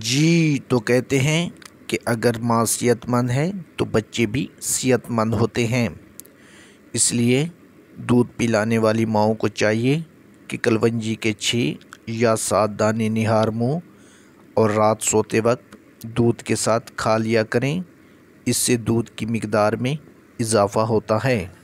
जी तो कहते हैं कि अगर माँ सेहतमंद है तो बच्चे भी सेहतमंद होते हैं इसलिए दूध पिलाने वाली माओ को चाहिए कि कलवंजी के छः या सात दाने निहार मुँह और रात सोते वक्त दूध के साथ खा लिया करें इससे दूध की मकदार में इजाफ़ा होता है